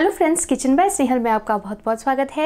hello friends kitchen by Snehal में आपका बहुत बहुत स्वागत है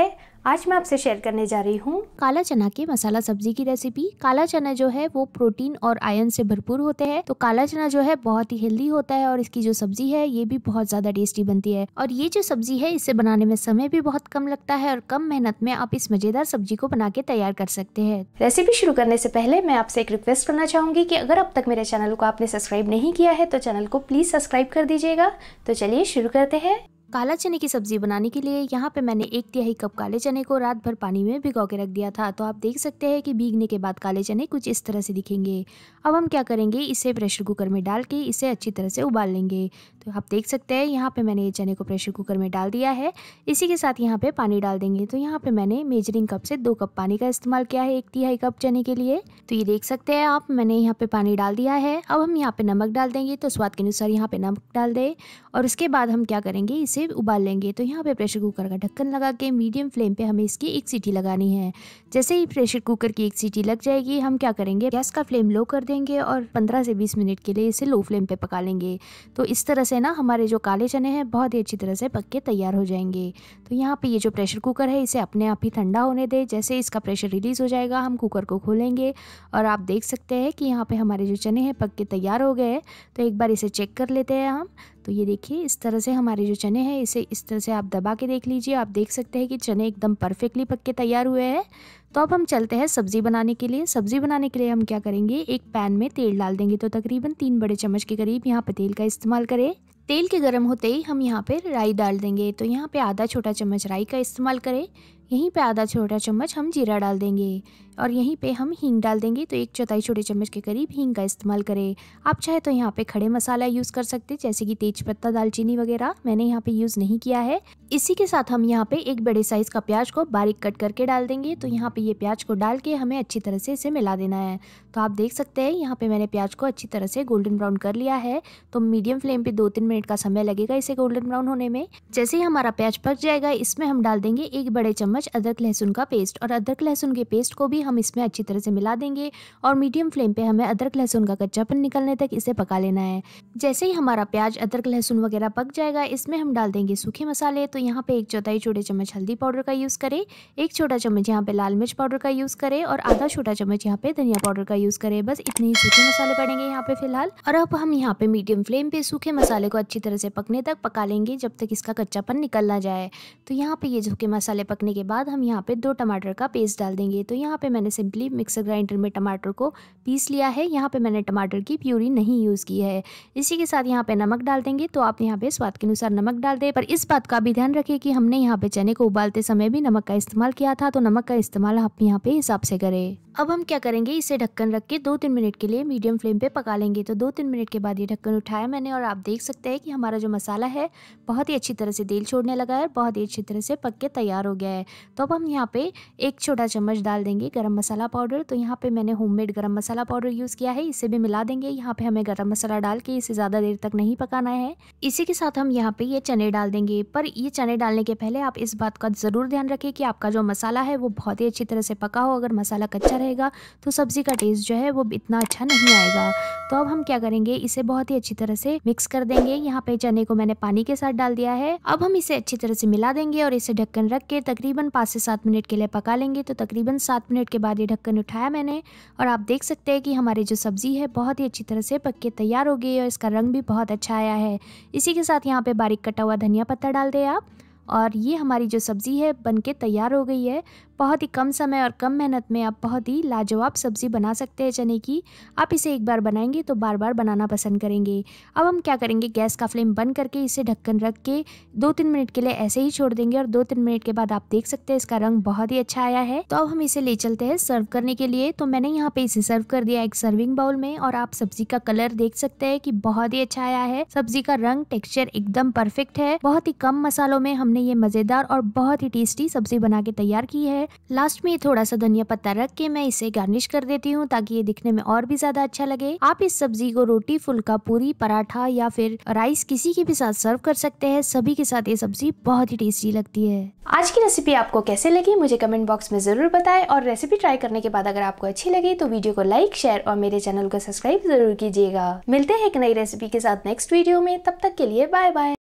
आज मैं आपसे शेयर करने जा रही हूँ काला चना के मसाला सब्जी की रेसिपी काला चना जो है वो प्रोटीन और आयरन से भरपूर होते हैं तो काला चना जो है बहुत ही हेल्दी होता है और इसकी जो सब्जी है ये भी बहुत ज्यादा टेस्टी बनती है और ये जो सब्जी है इसे बनाने में समय भी बहुत कम लगता है और कम मेहनत में आप इस मजेदार सब्जी को बना के तैयार कर सकते हैं रेसिपी शुरू करने से पहले मैं आपसे एक रिक्वेस्ट करना चाहूंगी की अगर अब तक मेरे चैनल को आपने सब्सक्राइब नहीं किया है तो चैनल को प्लीज सब्सक्राइब कर दीजिएगा तो चलिए शुरू करते हैं काला चने की सब्ज़ी बनाने के लिए यहाँ पे मैंने एक तिहाई कप काले चने को रात भर पानी में भिगो के रख दिया था तो आप देख सकते हैं कि भीगने के बाद काले चने कुछ इस तरह से दिखेंगे अब हम क्या करेंगे इसे प्रेशर कुकर में डाल के इसे अच्छी तरह से उबाल लेंगे तो आप देख सकते हैं यहाँ पे मैंने ये चने को प्रेशर कुकर में डाल दिया है इसी के साथ यहाँ पे पानी डाल देंगे तो यहाँ पे मैंने मेजरिंग कप से दो कप पानी का इस्तेमाल किया है एक तिहाई कप चने के लिए तो ये देख सकते हैं आप मैंने यहाँ पे पानी डाल दिया है अब हम यहाँ पे नमक डाल देंगे तो स्वाद के अनुसार यहाँ पे नमक डाल दें और उसके बाद हम क्या करेंगे इसे इसे उबाल लेंगे तो यहाँ पे प्रेशर कुकर का ढक्कन लगा के मीडियम फ्लेम पे हमें इसकी एक सीटी लगानी है जैसे ही प्रेशर कुकर की एक सीटी लग जाएगी हम क्या करेंगे गैस का फ्लेम लो कर देंगे और पंद्रह से बीस मिनट के लिए इसे लो फ्लेम पे पका लेंगे तो इस तरह से ना हमारे जो काले चने हैं बहुत ही अच्छी तरह से पक के तैयार हो जाएंगे तो यहाँ पर ये जो प्रेशर कुकर है इसे अपने आप ही ठंडा होने दें जैसे इसका प्रेशर रिलीज़ हो जाएगा हम कुकर को खोलेंगे और आप देख सकते हैं कि यहाँ पर हमारे जो चने हैं पक के तैयार हो गए तो एक बार इसे चेक कर लेते हैं हम तो ये देखिए इस तरह से हमारे जो चने हैं इसे इस तरह से आप दबा के देख लीजिए आप देख सकते हैं कि चने एकदम परफेक्टली पक के तैयार हुए हैं तो अब हम चलते हैं सब्ज़ी बनाने के लिए सब्ज़ी बनाने के लिए हम क्या करेंगे एक पैन में तेल डाल देंगे तो तकरीबन तीन बड़े चम्मच के करीब यहाँ पर तेल का इस्तेमाल करें तेल के गर्म होते ही हम यहाँ पर राई डाल देंगे तो यहाँ पे आधा छोटा चम्मच राई का इस्तेमाल करें यहीं पे आधा छोटा चम्मच हम जीरा डाल देंगे और यहीं पे हम हींग डाल देंगे तो एक चौथाई छोटे चम्मच के करीब हींग का इस्तेमाल करें आप चाहे तो यहाँ पे खड़े मसाला यूज़ कर सकते जैसे कि तेज पत्ता दालचीनी वगैरह मैंने यहाँ पे यूज़ नहीं किया है इसी के साथ हम यहाँ पे एक बड़े साइज़ का प्याज को बारीक कट करके डाल देंगे तो यहाँ पे ये प्याज को डाल के हमें अच्छी तरह से इसे मिला देना है तो आप देख सकते हैं यहाँ पे मैंने प्याज को अच्छी तरह से गोल्डन ब्राउन कर लिया है तो मीडियम फ्लेम पे दो तीन मिनट का समय लगेगा इसे गोल्डन ब्राउन होने में जैसे ही हमारा प्याज पक जाएगा इसमें हम डाल देंगे एक बड़े चम्मच चम्मच अदरक लहसुन का पेस्ट और अदरक लहसुन के पेस्ट को भी हम इसमें अच्छी तरह से मिला देंगे और मीडियम फ्लेम पे हमें अदरक लहसुन का कच्चापन निकलने तक इसे पका लेना है जैसे ही हमारा प्याज अदरक लहसुन वगैरह पक जाएगा इसमें हम डाल देंगे सूखे मसाले तो यहाँ पे एक चौथाई छोटे चम्मच हल्दी पाउडर का यूज़ करें एक छोटा चम्मच यहाँ पे लाल मिर्च पाउडर का यूज़ करें और आधा छोटा चम्मच यहाँ पे धनिया पाउडर का यूज़ करें बस इतने ही सूखे मसाले पड़ेंगे यहाँ पे फिलहाल और अब हम यहाँ पे मीडियम फ्लेम पे सूखे मसाले को अच्छी तरह से पकने तक पका लेंगे जब तक इसका कच्चापन निकल ना जाए तो यहाँ पे ये सूखे मसाले पकने के बाद हम यहाँ पे दो टमाटर का पेस्ट डाल देंगे तो यहाँ पे मैंने सिंपली मिक्सर ग्राइंडर में टमाटर को पीस लिया है यहाँ पे मैंने टमाटर की प्यूरी नहीं यूज़ की है इसी के साथ यहाँ पे नमक डाल देंगे तो आप यहाँ पे स्वाद के अनुसार नमक डाल दें पर इस बात का भी ध्यान रखें कि हमने यहाँ पे चने को उबालते समय भी नमक का इस्तेमाल किया था तो नमक का इस्तेमाल आप यहाँ पे हिसाब से करें अब हम क्या करेंगे इसे ढक्कन रख के दो तीन मिनट के लिए मीडियम फ्लेम पे पका लेंगे तो दो तीन मिनट के बाद ये ढक्कन उठाया मैंने और आप देख सकते हैं कि हमारा जो मसाला है बहुत ही अच्छी तरह से तेल छोड़ने लगा है बहुत ही अच्छी तरह से पक के तैयार हो गया है तो अब हम यहाँ पे एक छोटा चम्मच डाल देंगे गरम मसाला पाउडर तो यहाँ पे मैंने होममेड गरम मसाला पाउडर यूज़ किया है इसे भी मिला देंगे यहाँ पे हमें गरम मसाला डाल के इसे ज़्यादा देर तक नहीं पकाना है इसी के साथ हम यहाँ पे ये चने डाल देंगे पर ये चने डालने के पहले आप इस बात का ज़रूर ध्यान रखें कि आपका जो मसाला है वो बहुत ही अच्छी तरह से पका हो अगर मसाला कच्चा रहेगा तो सब्ज़ी का टेस्ट जो है वो इतना अच्छा नहीं आएगा तो अब हम क्या करेंगे इसे बहुत ही अच्छी तरह से मिक्स कर देंगे यहाँ पे चने को मैंने पानी के साथ डाल दिया है अब हम इसे अच्छी तरह से मिला देंगे और इसे ढक्कन रख के तकरीबन तकरीबन पाँच से सात मिनट के लिए पका लेंगे तो तकरीबन सात मिनट के बाद ये ढक्कन उठाया मैंने और आप देख सकते हैं कि हमारी जो सब्ज़ी है बहुत ही अच्छी तरह से पक के तैयार हो गई और इसका रंग भी बहुत अच्छा आया है इसी के साथ यहाँ पर बारीक कटा हुआ धनिया पत्ता डाल दें आप और ये हमारी जो सब्ज़ी है बन के तैयार हो गई है बहुत ही कम समय और कम मेहनत में आप बहुत ही लाजवाब सब्ज़ी बना सकते हैं चने की आप इसे एक बार बनाएंगे तो बार बार बनाना पसंद करेंगे अब हम क्या करेंगे गैस का फ्लेम बंद करके इसे ढक्कन रख के दो तीन मिनट के लिए ऐसे ही छोड़ देंगे और दो तीन मिनट के बाद आप देख सकते हैं इसका रंग बहुत ही अच्छा आया है तो अब हम इसे ले चलते हैं सर्व करने के लिए तो मैंने यहाँ पे इसे सर्व कर दिया एक सर्विंग बाउल में और आप सब्जी का कलर देख सकते हैं कि बहुत ही अच्छा आया है सब्जी का रंग टेक्सचर एकदम परफेक्ट है बहुत ही कम मसालों में हमने ये मजेदार और बहुत ही टेस्टी सब्जी बना के तैयार की है है लास्ट में थोड़ा सा धनिया पत्ता रख के मैं इसे गार्निश कर देती हूँ ताकि ये दिखने में और भी ज्यादा अच्छा लगे आप इस सब्जी को रोटी फुल्का पूरी पराठा या फिर राइस किसी के भी साथ सर्व कर सकते हैं सभी के साथ ये सब्जी बहुत ही टेस्टी लगती है आज की रेसिपी आपको कैसे लगी मुझे कमेंट बॉक्स में जरूर बताए और रेसिपी ट्राई करने के बाद अगर आपको अच्छी लगी तो वीडियो को लाइक शेयर और मेरे चैनल को सब्सक्राइब जरूर कीजिएगा मिलते हैं एक नई रेसिपी के साथ नेक्स्ट वीडियो में तब तक के लिए बाय बाय